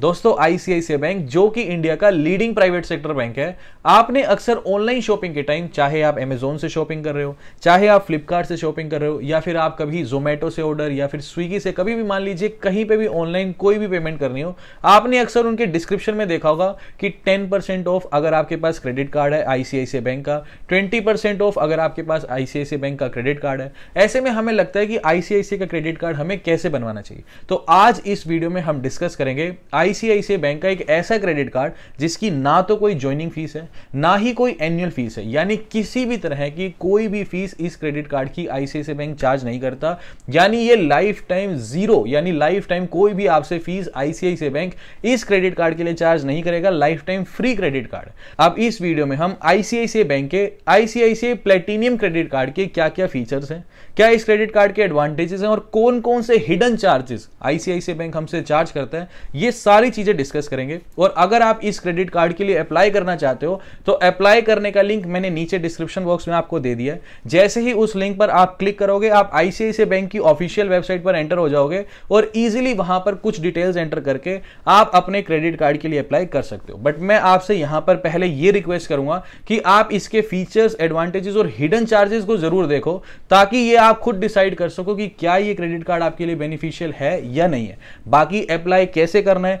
दोस्तों ICICI bank जो कि इंडिया का लीडिंग प्राइवेट सेक्टर बैंक है आपने अक्सर ऑनलाइन शॉपिंग के टाइम चाहे आप अमेजोन से शॉपिंग कर रहे हो चाहे आप फ्लिपकार्ट से शॉपिंग कर रहे हो या फिर आप कभी जोमेटो से ऑर्डर या फिर स्विगी से कभी भी मान लीजिए कहीं पे भी ऑनलाइन कोई भी पेमेंट करनी हो आपने अक्सर उनके डिस्क्रिप्शन में देखा होगा कि टेन ऑफ अगर आपके पास क्रेडिट कार्ड है आईसीआईसीआई बैंक का ट्वेंटी ऑफ अगर आपके पास आईसीआईसी बैंक का क्रेडिट कार्ड है ऐसे में हमें लगता है कि आईसीआईसी का क्रेडिट कार्ड हमें कैसे बनवाना चाहिए तो आज इस वीडियो में हम डिस्कस करेंगे आईसीआईसीआई बैंक का एक ऐसा क्रेडिट कार्ड जिसकी ना तो कोई ज्वाइनिंग फीस है ना ही कोई एनुअल फीस है यानी किसी भी तरह की कोई भी फीस इस क्रेडिट कार्ड की आईसीआईसी बैंक चार्ज नहीं करता यानी ये लाइफ टाइम जीरो यानी लाइफ टाइम कोई भी आपसे फीस आईसीआईसी बैंक इस क्रेडिट कार्ड के लिए चार्ज नहीं करेगा life time free credit card अब इस वीडियो में हम आईसीआईसी बैंक के आईसीआईसीआई प्लेटिनियम क्रेडिट कार्ड के क्या क्या फीचर्स हैं क्या इस क्रेडिट कार्ड के एडवांटेजेस हैं और कौन कौन से हिडन चार्जेस आईसीआईसी बैंक हमसे चार्ज करता है ये सब सारी चीज़ें डिस्कस करेंगे और अगर आप इस क्रेडिट कार्ड के लिए अप्लाई करना चाहते हो तो अप्लाई करने का लिंक मैंने नीचे डिस्क्रिप्शन बॉक्स में आपको दे दिया जैसे ही उस लिंक पर आप क्लिक करोगे आप आईसीआईसी बैंक की ऑफिशियल वेबसाइट पर एंटर हो जाओगे और इजिली वहां पर कुछ डिटेल्स एंटर करके आप अपने क्रेडिट कार्ड के लिए अप्लाई कर सकते हो बट मैं आपसे यहां पर पहले यह रिक्वेस्ट करूंगा कि आप इसके फीचर्स एडवांटेजेस और हिडन चार्जेस को जरूर देखो ताकि ये आप खुद डिसाइड कर सको कि क्या ये क्रेडिट कार्ड आपके लिए बेनिफिशियल है या नहीं है बाकी अप्लाई कैसे करना है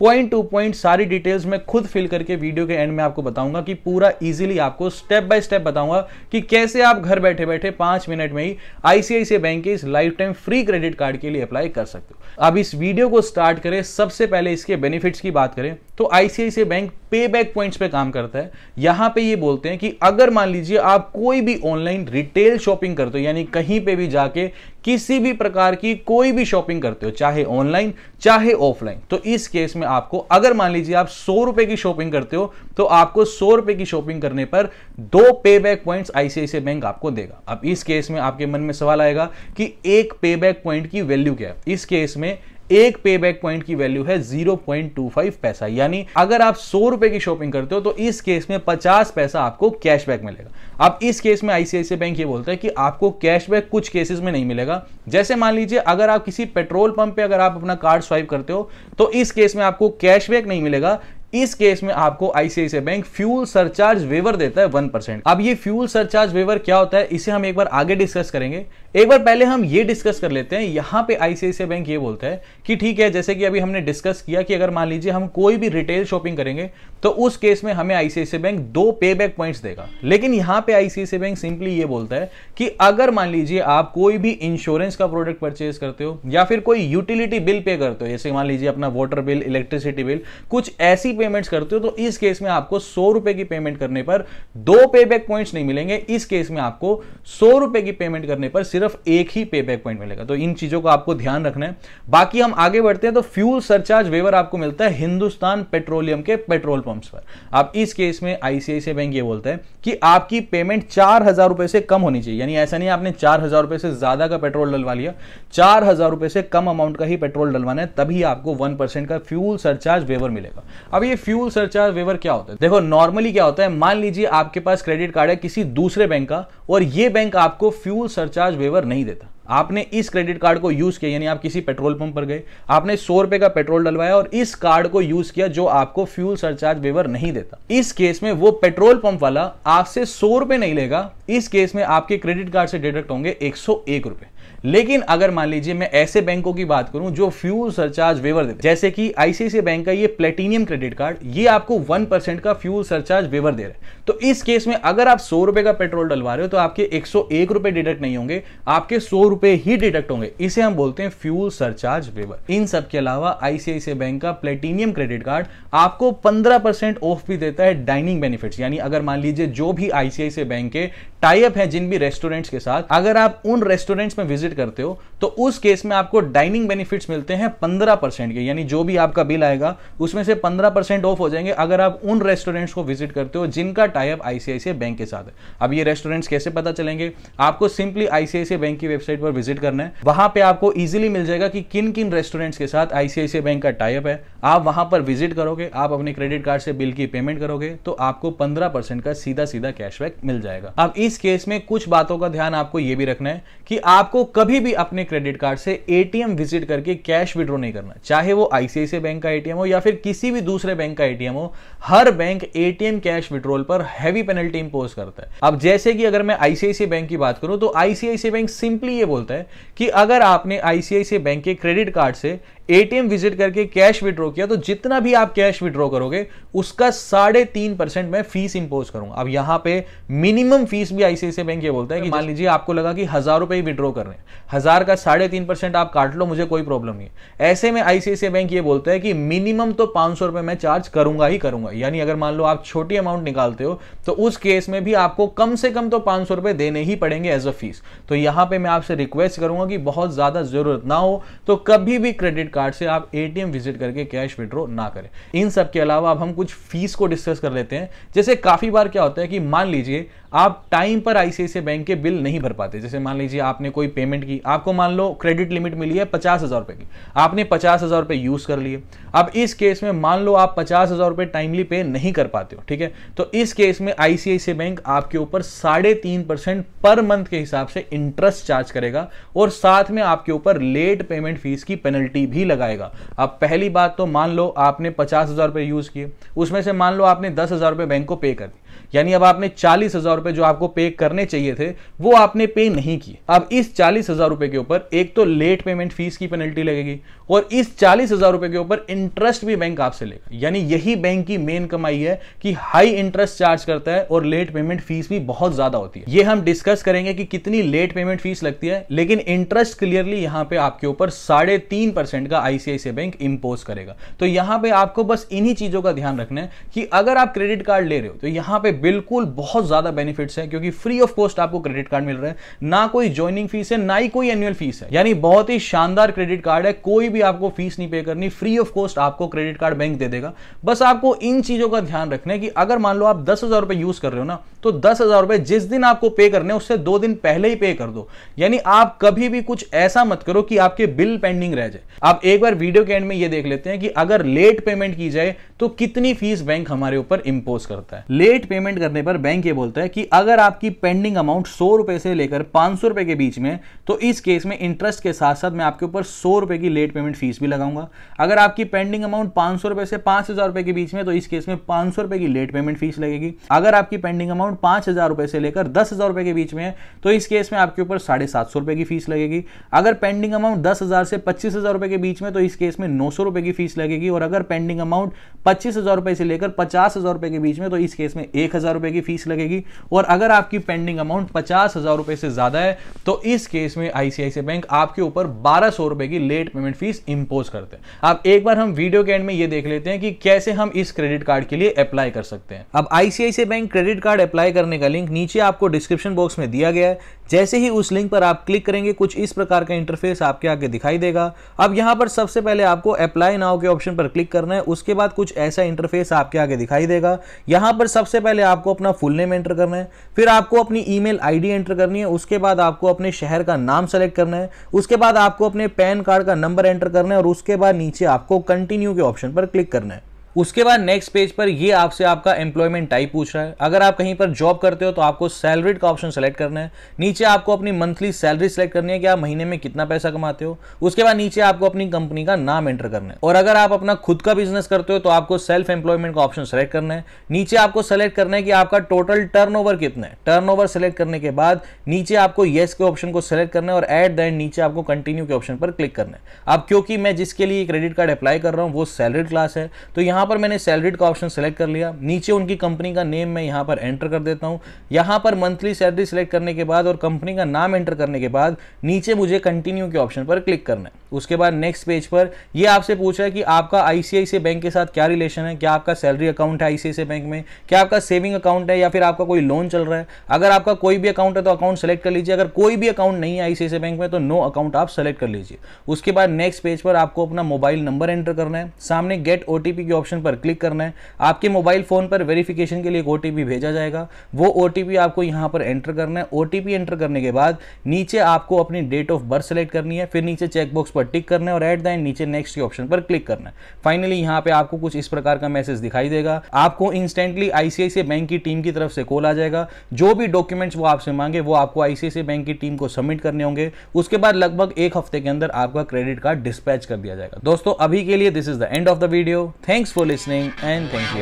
पॉइंट टू पॉइंट सारी डिटेल्स मैं खुद फिल करके वीडियो के एंड में आपको बताऊंगा कि पूरा इजीली आपको स्टेप बाय स्टेप बताऊंगा कि कैसे आप घर बैठे बैठे पांच मिनट में ही आईसीआईसी बैंक के इस life time free credit card के लिए अप्लाई कर सकते हो अब इस वीडियो को स्टार्ट करें सबसे पहले इसके बेनिफिट्स की बात करें तो ICICI bank pay back points पे काम करता है यहां पर ये बोलते हैं कि अगर मान लीजिए आप कोई भी ऑनलाइन रिटेल शॉपिंग करते हो यानी कहीं पर भी जाके किसी भी प्रकार की कोई भी शॉपिंग करते हो चाहे ऑनलाइन चाहे ऑफलाइन तो इस केस में में आपको अगर मान लीजिए आप सौ रुपए की शॉपिंग करते हो तो आपको सौ रुपए की शॉपिंग करने पर दो पे बैक पॉइंट आईसीआईसी बैंक आपको देगा अब इस केस में आपके मन में सवाल आएगा कि एक पे बैक पॉइंट की वैल्यू क्या है इस केस में एक पे बैक पॉइंट की वैल्यू है 0.25 पैसा यानी अगर आप सौ रुपए की शॉपिंग करते हो तो इस केस में 50 पैसा आपको कैशबैक मिलेगा अब इस केस में आईसीआईसी बैंक ये बोलता है कि आपको कैशबैक कुछ केसेस में नहीं मिलेगा जैसे मान लीजिए अगर आप किसी पेट्रोल पंप पे अगर आप अपना कार्ड स्वाइप करते हो तो इस केस में आपको कैशबैक नहीं मिलेगा इस केस में आपको ICICI bank fuel surcharge waiver देता है वन परसेंट अब ये फ्यूल सरचार्ज वेवर क्या होता है इसे हम एक बार आगे डिस्कस करेंगे एक बार पहले हम ये डिस्कस कर लेते हैं यहां पे आईसीआईसीआई बैंक ये बोलता है कि ठीक है जैसे कि अभी हमने डिस्कस किया कि अगर मान लीजिए हम कोई भी रिटेल शॉपिंग करेंगे तो उस केस में हमें आईसीआईसी बैंक दो पे बैक पॉइंट देगा लेकिन यहां पे आईसीआईसी बैंक सिंपली ये बोलता है कि अगर मान लीजिए आप कोई भी इंश्योरेंस का प्रोडक्ट परचेज करते हो या फिर कोई यूटिलिटी बिल पे करते हो जैसे मान लीजिए अपना वाटर बिल इलेक्ट्रिसिटी बिल कुछ ऐसी पेमेंट्स करते हो तो इस केस में आपको सौ रुपए की पेमेंट करने पर दो पे बैक पॉइंट नहीं मिलेंगे इस केस में आपको सौ रुपए की पेमेंट करने पर सिर्फ एक ही पे बैक पॉइंट मिलेगा तो इन चीजों का आपको ध्यान रखना है बाकी हम आगे बढ़ते हैं तो फ्यूल सरचार्ज वेवर आपको मिलता है हिंदुस्तान पेट्रोलियम के पेट्रोल पंप्स पर अब इस केस में आईसीआईसी बैंक ये बोलता है कि आपकी पेमेंट चार हजार रुपए से कम होनी चाहिए यानी ऐसा नहीं आपने चार हजार रुपए से ज्यादा का पेट्रोल डलवा लिया चार हजार रुपए से कम अमाउंट का ही पेट्रोल डलवाना है तभी आपको वन परसेंट का फ्यूल सरचार्ज वेवर मिलेगा अब ये फ्यूल सरचार्ज वेवर क्या होता है देखो नॉर्मली क्या होता है मान लीजिए आपके पास क्रेडिट कार्ड है किसी दूसरे बैंक का और ये बैंक आपको फ्यूल सरचार्ज वेवर नहीं देता आपने इस क्रेडिट कार्ड को यूज़ किया यानी आप किसी पेट्रोल पंप पर गए आपने सौ रुपए का पेट्रोल डलवाया और इस कार्ड को यूज़ किया जो आपको फ्यूल सरचार्ज वेवर नहीं देता इस केस में वो पेट्रोल पंप वाला आपसे सौ रुपए नहीं लेगा इस केस में आपके क्रेडिट कार्ड से डिडक्ट होंगे एक रुपए लेकिन अगर मान लीजिए मैं ऐसे बैंकों की बात करूं जो फ्यूल सरचार्ज वेवर देते जैसे कि आईसीआईसी बैंक का ये प्लेटिनियम क्रेडिट कार्ड ये आपको वन परसेंट का फ्यूल सरचार्ज वेवर दे रहा है तो इस केस में अगर आप सौ रुपए का पेट्रोल डलवा रहे हो तो आपके एक सौ एक रुपए डिडक्ट नहीं होंगे आपके सौ रुपए ही डिडक्ट होंगे इसे हम बोलते हैं फ्यूल सरचार्ज वेवर इन सब के अलावा आईसीआईसी बैंक का प्लेटिनियम क्रेडिट कार्ड आपको 15 ऑफ भी देता है डाइनिंग बेनिफिट्स यानी अगर मान लीजिए जो भी आईसीआईसी बैंक के टाइप है जिन भी रेस्टोरेंट्स के साथ अगर आप उन रेस्टोरेंट्स में विजिट करते हो तो उस केस में आपको डाइनिंग बेनिफिट्स मिलते हैं पंद्रह परसेंट के यानी जो भी आपका बिल आएगा उसमें से पंद्रह परसेंट ऑफ हो जाएंगे अगर आप उन रेस्टोरेंट्स को विजिट करते हो जिनका टाइप आईसीआईसी बैंक के साथ है अब ये रेस्टोरेंट्स कैसे पता चलेंगे आपको सिंपली आईसीआईसी बैंक की वेबसाइट पर विजिट करना है वहां पे आपको इजिली मिल जाएगा कि किन किन रेस्टोरेंट्स के साथ आईसीआईसीआई बैंक का टाइप है आप वहां पर विजिट करोगे आप अपने क्रेडिट कार्ड से बिल की पेमेंट करोगे तो आपको पंद्रह परसेंट का सीधा सीधा कैशबैक मिल जाएगा अब इस केस में कुछ बातों का ध्यान आपको यह भी रखना है कि आपको कभी भी अपने क्रेडिट कार्ड से एटीएम विजिट करके कैश विड्रॉ नहीं करना चाहे वो आईसीआईसी बैंक का एटीएम हो या फिर किसी भी दूसरे बैंक का एटीएम हो हर बैंक एटीएम कैश विड्रोल पर हैवी पेनल्टी इंपोज करता है अब जैसे कि अगर मैं आईसीआईसी बैंक की बात करूं तो आईसीआईसी बैंक सिंपली ये बोलता है कि अगर आपने आईसीआईसी बैंक के क्रेडिट कार्ड से एटीएम विजिट करके कैश विड्रॉ किया तो जितना भी आप कैश विड्रॉ करोगे उसका साढ़े तीन परसेंट मैं फीस इंपोज करूंगा अब यहां पे मिनिमम फीस भी आईसीआईसी बैंक ये बोलता है कि मान लीजिए आपको लगा कि हजार रुपए विड्रॉ कर रहे हैं हजार का साढ़े तीन परसेंट आप काट लो मुझे कोई प्रॉब्लम नहीं ऐसे में आईसीआईसी बैंक ये बोलता है कि मिनिमम तो पांच सौ रुपए मैं चार्ज करूंगा ही करूंगा यानी अगर मान लो आप छोटी अमाउंट निकालते हो तो उस केस में भी आपको कम से कम तो पांच सौ रुपए देने ही पड़ेंगे एज अ फीस तो यहां पर मैं आपसे रिक्वेस्ट करूंगा कि बहुत ज्यादा जरूरत ना हो तो कभी भी क्रेडिट कार्ड से आप ए विजिट करके कैश विड्रो ना करें इन सब के अलावा अब हम कुछ फीस को डिस्कस कर लेते हैं जैसे काफ़ी बार क्या होता है कि मान लीजिए आप टाइम पर आईसीआईसीआई बैंक के बिल नहीं भर पाते जैसे मान लीजिए आपने कोई पेमेंट की आपको मान लो क्रेडिट लिमिट मिली है पचास हज़ार रुपए की आपने पचास हज़ार रुपए यूज़ कर लिए अब इस केस में मान लो आप पचास हज़ार रुपए टाइमली पे नहीं कर पाते हो ठीक है तो इस केस में आईसीआईसीआई बैंक आपके ऊपर साढ़े तीन परसेंट पर मंथ के हिसाब से इंटरेस्ट चार्ज करेगा और साथ में आपके ऊपर लेट पेमेंट फीस की पेनल्टी भी लगाएगा अब पहली बात तो मान लो आपने पचास हज़ार रुपये यूज़ किए उसमें से मान लो आपने दस हज़ार रुपये बैंक को पे कर दिए यानी अब आपने चालीस हजार रुपए जो आपको पे करने चाहिए थे वो आपने पे नहीं किए अब इस चालीस हजार रुपए के ऊपर एक तो लेट पेमेंट फीस की पेनल्टी लगेगी और इस चालीस हजार रुपए के ऊपर इंटरेस्ट भी बैंक आपसे लेगा यानी यही बैंक की मेन कमाई है कि हाई इंटरेस्ट चार्ज करता है और लेट पेमेंट फीस भी बहुत ज्यादा होती है ये हम डिस्कस करेंगे कि कितनी लेट पेमेंट फीस लगती है लेकिन इंटरेस्ट क्लियरली यहां पे आपके ऊपर साढ़े तीन परसेंट का आईसीआईसी बैंक इंपोज करेगा तो यहां पे आपको बस इन्हीं चीजों का ध्यान रखना है कि अगर आप क्रेडिट कार्ड ले रहे हो तो यहां पे बिल्कुल बहुत ज़्यादा बेनिफिट्स हैं क्योंकि फ्री ऑफ कॉस्ट आपको क्रेडिट कार्ड मिल रहा है ना कोई ज्वाइनिंग फीस है ना ही कोई एनुअल फीस है यानी बहुत ही शानदार क्रेडिट कार्ड है कोई भी आपको फीस नहीं पे करनी फ्री ऑफ कॉस्ट आपको क्रेडिट कार्ड बैंक दे देगा बस आपको इन चीज़ों का ध्यान रखना है कि अगर मान लो आप दस हज़ार रुपये यूज़ कर रहे हो ना तो दस हज़ार रुपये जिस दिन आपको पे करने उससे दो दिन पहले ही पे कर दो यानी आप कभी भी कुछ ऐसा मत करो कि आपके बिल पेंडिंग रह जाए आप एक बार वीडियो के एंड में ये देख लेते हैं कि अगर लेट पेमेंट की जाए तो कितनी फीस बैंक हमारे ऊपर इंपोज करता है लेट पेमेंट पेमेंट करने पर बैंक ये बोलता है कि अगर आपकी पेंडिंग अमाउंट सौ रुपए से लेकर पांच सौ रुपए के बीच में तो इस केस में इंटरेस्ट के साथ साथ मैं आपके ऊपर सौ रुपए की लेट पेमेंट फीस भी लगाऊंगा अगर आपकी पेंडिंग अमाउंट पांच सौ रुपए से पांच हज़ार रुपए के बीच में तो इस केस में पांच सौ रुपए की लेट पेमेंट फीस लगेगी अगर आपकी पेंडिंग अमाउंट पांच हज़ार रुपए से लेकर दस हज़ार रुपए के बीच में तो इस केस में आपके ऊपर साढ़े सात सौ रुपए की फीस लगेगी अगर पेंडिंग अमाउंट दस हज़ार से पच्चीस हज़ार रुपए के बीच में तो इस केस में नौ सौ रुपए की फीस लगेगी और अगर पेंडिंग अमाउंट पच्चीस हज़ार रुपए से लेकर पचास हज़ार रुपए के बीच में तो इस केस में एक हज़ार रुपए की फीस लगेगी और अगर आपकी पेंडिंग अमाउंट पचास हज़ार रुपए से ज़्यादा है तो इस केस में आईसीआईसी बैंक आपके ऊपर बारह सौ रुपए की लेट पेमेंट फीस इंपोज करते हैं अब एक बार हम वीडियो के एंड में ये देख लेते हैं कि कैसे हम इस क्रेडिट कार्ड के लिए अप्लाई कर सकते हैं अब ICICI bank credit card apply करने का लिंक नीचे आपको डिस्क्रिप्शन बॉक्स में दिया गया है जैसे ही उस लिंक पर आप क्लिक करेंगे कुछ इस प्रकार का इंटरफेस आपके आगे दिखाई देगा अब यहां पर सबसे पहले आपको अप्लाई नाउ के ऑप्शन पर क्लिक करना है उसके बाद कुछ ऐसा इंटरफेस आपके आगे दिखाई देगा यहां पर सबसे पहले आपको अपना फुल नेम एंटर करना है फिर आपको अपनी ईमेल आईडी एंटर करनी है उसके बाद आपको अपने शहर का नाम सेलेक्ट करना है उसके बाद आपको अपने पैन कार्ड का नंबर एंटर करना है और उसके बाद नीचे आपको कंटिन्यू के ऑप्शन पर क्लिक करना है उसके बाद नेक्स्ट पेज पर ये आपसे आपका एम्प्लॉयमेंट टाइप पूछ रहा है अगर आप कहीं पर जॉब करते हो तो आपको सैलरीड का ऑप्शन सेलेक्ट करना है नीचे आपको अपनी मंथली सैलरी सेलेक्ट करनी है कि आप महीने में कितना पैसा कमाते हो उसके बाद नीचे आपको अपनी कंपनी का नाम एंटर करना है और अगर आप अपना खुद का बिजनेस करते हो तो आपको सेल्फ एम्प्लॉयमेंट का ऑप्शन सेलेक्ट करना है नीचे आपको सेलेक्ट करना है कि आपका टोटल टर्न कितना है टर्न सेलेक्ट करने के बाद नीचे आपको येस के ऑप्शन को सेलेक्ट करना है और एट द एंड नीचे आपको कंटिन्यू के ऑप्शन पर क्लिक करना है अब क्योंकि मैं जिसके लिए क्रेडिट कार्ड अप्लाई कर रहा हूँ वो सैलरीड क्लास है तो यहाँ यहाँ पर मैंने सैलरीड का ऑप्शन सेलेक्ट कर लिया नीचे उनकी कंपनी का नेम मैं यहाँ पर एंटर कर देता हूँ यहाँ पर मंथली सैलरी सेलेक्ट करने के बाद और कंपनी का नाम एंटर करने के बाद नीचे मुझे कंटिन्यू के ऑप्शन पर क्लिक करना है उसके बाद नेक्स्ट पेज पर यह आपसे पूछा है कि आपका आईसीआईसी बैंक के साथ क्या रिलेशन है क्या आपका सैलरी अकाउंट है आईसीआईसी बैंक में क्या आपका सेविंग अकाउंट है या फिर आपका कोई लोन चल रहा है अगर आपका कोई भी अकाउंट है तो अकाउंट सेलेक्ट कर लीजिए अगर कोई भी अकाउंट नहीं है आईसीआईसी बैंक में तो नो अकाउंट आप सेलेक्ट कर लीजिए उसके बाद नेक्स्ट पेज पर आपको अपना मोबाइल नंबर एंटर करना है सामने गेट ओटीपी के ऑप्शन ऑप्शन पर क्लिक करना है आपके मोबाइल फ़ोन पर वेरिफिकेशन के लिए एक ओटीपी भेजा जाएगा वो ओटीपी आपको यहां पर एंटर करना है ओटीपी एंटर करने के बाद नीचे आपको अपनी डेट ऑफ बर्थ सेलेक्ट करनी है फिर नीचे चेकबॉक्स पर टिक करना है और एट द एंड नीचे नेक्स्ट के ऑप्शन पर क्लिक करना है फाइनली यहां पर आपको कुछ इस प्रकार का मैसेज दिखाई देगा आपको इंस्टेंटली आईसीआईसी बैंक की टीम की तरफ से कॉल आ जाएगा जो भी डॉक्यूमेंट्स वो आपसे मांगे वो आपको आईसीआईसी बैंक की टीम को सबमिट करने होंगे उसके बाद लगभग एक हफ्ते के अंदर आपका क्रेडिट कार्ड डिस्पैच कर दिया जाएगा दोस्तों अभी के लिए this is the end of the video thanks for listening and thank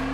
you all.